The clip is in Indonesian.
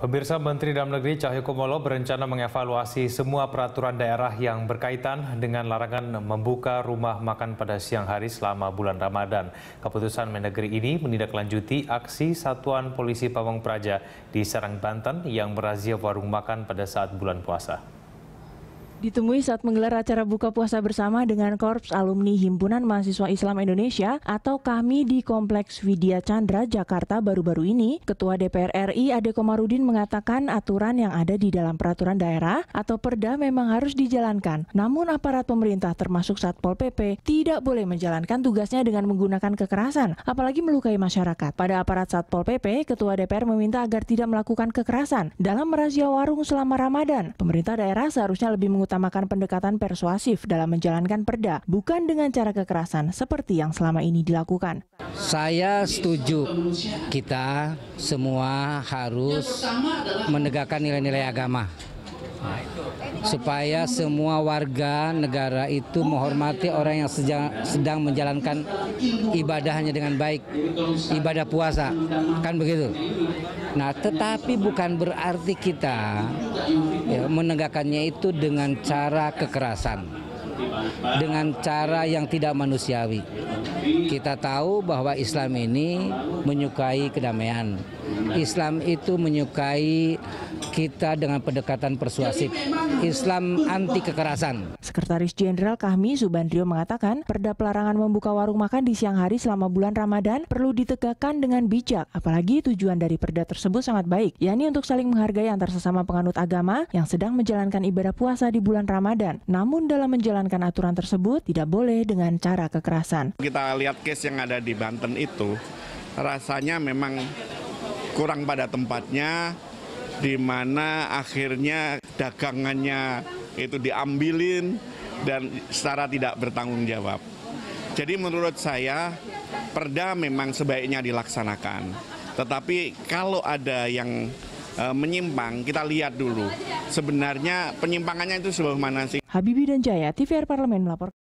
Pemirsa Menteri Dalam Negeri Cahyokumolo berencana mengevaluasi semua peraturan daerah yang berkaitan dengan larangan membuka rumah makan pada siang hari selama bulan Ramadan. Keputusan Mendagri ini menindaklanjuti aksi Satuan Polisi Pamong Praja di Serang, Banten yang merazia warung makan pada saat bulan puasa. Ditemui saat menggelar acara buka puasa bersama dengan Korps Alumni Himpunan Mahasiswa Islam Indonesia atau kami di Kompleks Widya Chandra, Jakarta baru-baru ini, Ketua DPR RI Ade Komarudin mengatakan aturan yang ada di dalam peraturan daerah atau perda memang harus dijalankan. Namun aparat pemerintah termasuk Satpol PP tidak boleh menjalankan tugasnya dengan menggunakan kekerasan, apalagi melukai masyarakat. Pada aparat Satpol PP, Ketua DPR meminta agar tidak melakukan kekerasan dalam merazia warung selama Ramadan. Pemerintah daerah seharusnya lebih mengutamakan mengutamakan pendekatan persuasif dalam menjalankan perda, bukan dengan cara kekerasan seperti yang selama ini dilakukan. Saya setuju kita semua harus menegakkan nilai-nilai agama supaya semua warga negara itu menghormati orang yang sedang menjalankan ibadahnya dengan baik, ibadah puasa, kan begitu. Nah, tetapi bukan berarti kita ya, menegakkannya itu dengan cara kekerasan dengan cara yang tidak manusiawi. Kita tahu bahwa Islam ini menyukai kedamaian. Islam itu menyukai kita dengan pendekatan persuasif. Islam anti kekerasan. Sekretaris Jenderal Kahmi Subandrio mengatakan, perda pelarangan membuka warung makan di siang hari selama bulan Ramadan perlu ditegakkan dengan bijak, apalagi tujuan dari perda tersebut sangat baik, yakni untuk saling menghargai antar sesama penganut agama yang sedang menjalankan ibadah puasa di bulan Ramadan. Namun dalam menjalankan menjalankan aturan tersebut tidak boleh dengan cara kekerasan. Kita lihat case yang ada di Banten itu rasanya memang kurang pada tempatnya di mana akhirnya dagangannya itu diambilin dan secara tidak bertanggung jawab. Jadi menurut saya perda memang sebaiknya dilaksanakan. Tetapi kalau ada yang e, menyimpang kita lihat dulu sebenarnya penyimpangannya itu sejauh mana sih. Habibie dan Jaya, TVR Parlemen melaporkan.